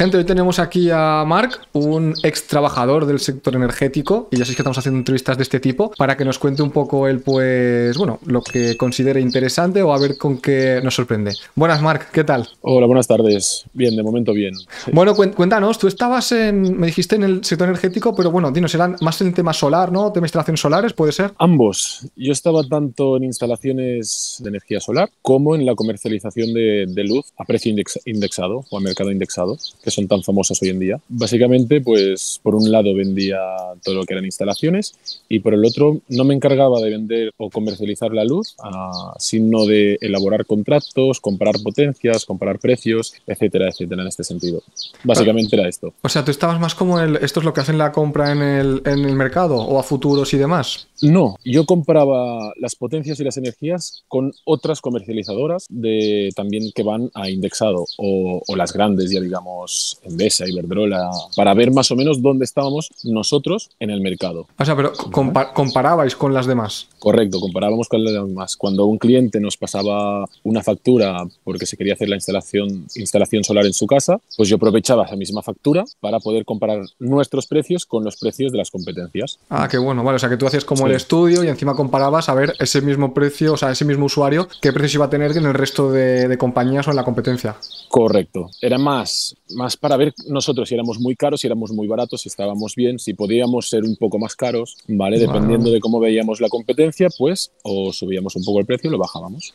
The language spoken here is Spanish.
Gente, hoy tenemos aquí a Mark, un ex trabajador del sector energético, y ya sé que estamos haciendo entrevistas de este tipo, para que nos cuente un poco él, pues, bueno, lo que considere interesante o a ver con qué nos sorprende. Buenas, Mark, ¿qué tal? Hola, buenas tardes. Bien, de momento bien. Bueno, cuéntanos, tú estabas en, me dijiste en el sector energético, pero bueno, dinos, eran más en el tema solar, ¿no? Tema instalaciones solares, ¿puede ser? Ambos. Yo estaba tanto en instalaciones de energía solar como en la comercialización de, luz a precio indexado o a mercado indexado, son tan famosas hoy en día. Básicamente, pues por un lado vendía todo lo que eran instalaciones y por el otro no me encargaba de vender o comercializar la luz, ah, sino de elaborar contratos, comprar potencias, comprar precios, etcétera, etcétera, en este sentido. Básicamente era esto. O sea, tú estabas más como el, esto es lo que hacen la compra en el, en el mercado o a futuros y demás. No, yo compraba las potencias y las energías con otras comercializadoras de también que van a indexado o, o las grandes ya digamos Endesa, Iberdrola, para ver más o menos dónde estábamos nosotros en el mercado. O sea, pero comparabais con las demás. Correcto, comparábamos con las demás. Cuando un cliente nos pasaba una factura porque se quería hacer la instalación, instalación solar en su casa, pues yo aprovechaba esa misma factura para poder comparar nuestros precios con los precios de las competencias. Ah, qué bueno, vale, o sea que tú hacías como el estudio y encima comparabas a ver ese mismo precio, o sea, ese mismo usuario, qué precios iba a tener en el resto de compañías o en la competencia. Correcto. Era más, más para ver nosotros si éramos muy caros, si éramos muy baratos, si estábamos bien, si podíamos ser un poco más caros, ¿vale? Dependiendo de cómo veíamos la competencia, pues o subíamos un poco el precio o lo bajábamos.